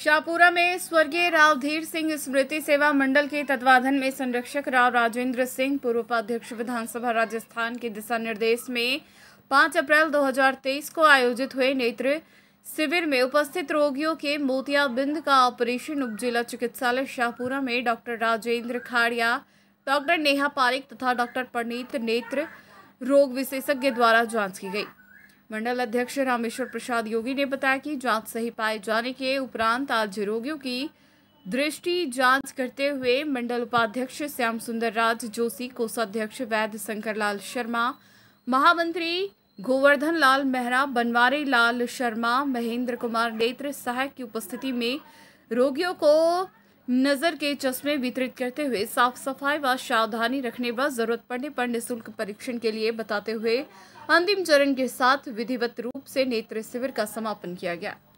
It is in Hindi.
शाहपुरा में स्वर्गीय राव धीर सिंह स्मृति सेवा मंडल के तत्वाधन में संरक्षक राव राजेंद्र सिंह पूर्व उपाध्यक्ष विधानसभा राजस्थान के दिशा निर्देश में 5 अप्रैल 2023 को आयोजित हुए नेत्र शिविर में उपस्थित रोगियों के मोतियाबिंद का ऑपरेशन उप जिला चिकित्सालय शाहपुरा में डॉक्टर राजेंद्र खाड़िया डॉक्टर नेहा पारिक तथा डॉक्टर प्रणीत नेत्र रोग विशेषज्ञ द्वारा जांच की गई मंडल अध्यक्ष रामेश्वर प्रसाद योगी ने बताया कि जांच सही पाए जाने के उपरांत आज रोगियों की दृष्टि जांच करते हुए मंडल उपाध्यक्ष श्याम सुंदर राज जोशी कोषाध्यक्ष वैद्य शंकर लाल शर्मा महामंत्री गोवर्धन लाल मेहरा बनवारी लाल शर्मा महेंद्र कुमार नेत्र सहायक की उपस्थिति में रोगियों को नज़र के चश्मे वितरित करते हुए साफ सफाई व सावधानी रखने व जरूरत पड़ने पर निःशुल्क परीक्षण के लिए बताते हुए अंतिम चरण के साथ विधिवत रूप से नेत्र शिविर का समापन किया गया